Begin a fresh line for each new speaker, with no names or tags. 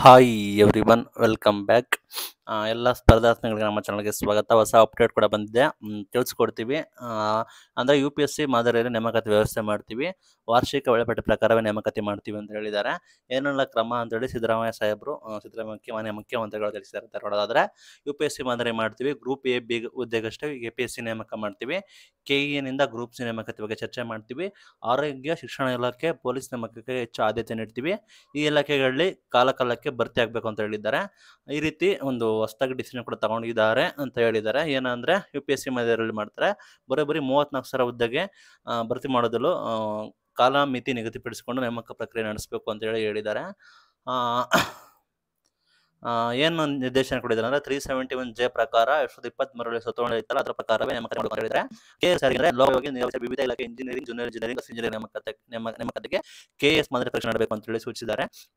hi everyone welcome back ಎಲ್ಲ ಸ್ಪರ್ಧಾತ್ಮಕಗಳಿಗೆ ನಮ್ಮ ಚಾನಲ್ಗೆ ಸ್ವಾಗತ ಹೊಸ ಅಪ್ಡೇಟ್ ಕೂಡ ಬಂದಿದೆ ತಿಳಿಸ್ಕೊಡ್ತೀವಿ ಅಂದರೆ ಯು ಪಿ ಎಸ್ ಸಿ ಮಾದರಿಯಲ್ಲಿ ನೇಮಕಾತಿ ವ್ಯವಸ್ಥೆ ಮಾಡ್ತೀವಿ ವಾರ್ಷಿಕ ವೇಳಾಪಟ್ಟಿ ಪ್ರಕಾರವೇ ನೇಮಕಾತಿ ಮಾಡ್ತೀವಿ ಅಂತ ಹೇಳಿದ್ದಾರೆ ಏನೆಲ್ಲ ಕ್ರಮ ಅಂತೇಳಿ ಸಿದ್ದರಾಮಯ್ಯ ಸಾಹೇಬರು ಸಿದ್ದರಾಮಯ್ಯ ಮಾನ್ಯ ಮುಖ್ಯಮಂತ್ರಿಗಳು ತಿಳಿಸಿದ್ದಾರೆ ಧಾರವಾಡದಾದರೆ ಯು ಪಿ ಎಸ್ ಸಿ ಮಾದರಿ ಮಾಡ್ತೀವಿ ಗ್ರೂಪ್ ಎ ಬಿ ಹುದ್ದೆಗಷ್ಟೇ ಎ ಪಿ ಎಸ್ ಸಿ ನೇಮಕ ಮಾಡ್ತೀವಿ ಕೆ e ನಿಂದ ಗ್ರೂಪ್ ಸಿ ನೇಮಕತೆ ಬಗ್ಗೆ ಚರ್ಚೆ ಮಾಡ್ತೀವಿ ಆರೋಗ್ಯ ಶಿಕ್ಷಣ ಇಲಾಖೆ ಪೊಲೀಸ್ ನೇಮಕಕ್ಕೆ ಹೆಚ್ಚು ಆದ್ಯತೆ ನೀಡ್ತೀವಿ ಈ ಇಲಾಖೆಗಳಲ್ಲಿ ಕಾಲಕಾಲಕ್ಕೆ ಭರ್ತಿ ಆಗಬೇಕು ಅಂತ ಹೇಳಿದ್ದಾರೆ ಈ ರೀತಿ ಒಂದು ಹೊಸದಾಗಿ ಡಿಸಿಷನ್ ಕೂಡ ತಗೊಂಡಿದ್ದಾರೆ ಅಂತ ಹೇಳಿದ್ದಾರೆ ಏನಂದ್ರೆ ಯು ಪಿ ಎಸ್ ಸಿ ಮಧ್ಯದಲ್ಲಿ ಮಾಡ್ತಾರೆ ಬರೋಬರಿ ಮೂವತ್ನಾಲ್ಕು ಸಾವಿರ ಹುದ್ದೆಗೆ ಭರ್ತಿ ಮಾಡೋದಲ್ಲೂ ಕಾಲ ಮಿತಿ ನಿಗದಿಪಡಿಸಿಕೊಂಡು ನೇಮಕ ಪ್ರಕ್ರಿಯೆ ನಡೆಸಬೇಕು ಅಂತ ಹೇಳಿ ಹೇಳಿದ್ದಾರೆ ಏನು ನಿರ್ದೇಶನ ಕೊಟ್ಟಿದ್ದಾರೆ ಅಂದ್ರೆ ತ್ರೀ ಸೆವೆಂಟಿ ಒನ್ ಜೆ ಪ್ರಕಾರ ಎರಡ್ ಸಾವಿರದ ಸತೋಣ ಸುತ್ತಕೊಂಡಿತ್ತಲ್ಲ ಅದರ ಪ್ರಕಾರವೇ ನೇಮಕ ಹೇಳಿದ್ರೆ ಕೆಎಸ್ ಸಾರಿಗೆ ಲೋಕವಾಗಿ ವಿವಿಧ ಇಲಾಖೆ ಇಂಜಿನಿಯರಿಂಗ್ ಜೂನಿಯರ್ ಇಂಜಿನಿಯರಿಂಗ್ ಇಂಜಿನಿಯರಿಂಗ್ ನೇಮಕ ನೇಮಕತೆಗೆ ಎಸ್ ಮಾದರಿ ಪರೀಕ್ಷೆ ಮಾಡಬೇಕು ಅಂತ ಹೇಳಿ ಸೂಚಿಸಿದ್ದಾರೆ